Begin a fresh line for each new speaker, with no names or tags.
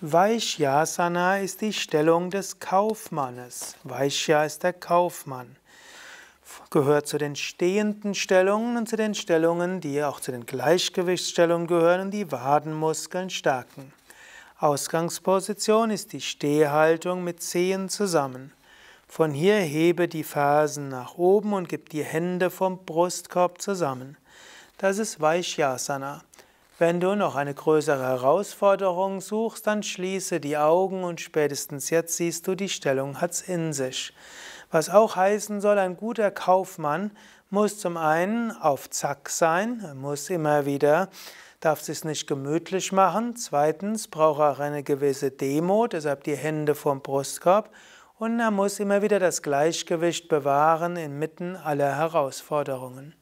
Vaishyasana ist die Stellung des Kaufmannes. Vaishya ist der Kaufmann. Gehört zu den stehenden Stellungen und zu den Stellungen, die auch zu den Gleichgewichtsstellungen gehören und die Wadenmuskeln stärken. Ausgangsposition ist die Stehhaltung mit Zehen zusammen. Von hier hebe die Fersen nach oben und gib die Hände vom Brustkorb zusammen. Das ist Vaishyasana. Wenn du noch eine größere Herausforderung suchst, dann schließe die Augen und spätestens jetzt siehst du, die Stellung hat's in sich. Was auch heißen soll, ein guter Kaufmann muss zum einen auf Zack sein, muss immer wieder, darf sich nicht gemütlich machen. Zweitens braucht er auch eine gewisse Demo, deshalb die Hände vorm Brustkorb. Und er muss immer wieder das Gleichgewicht bewahren inmitten aller Herausforderungen.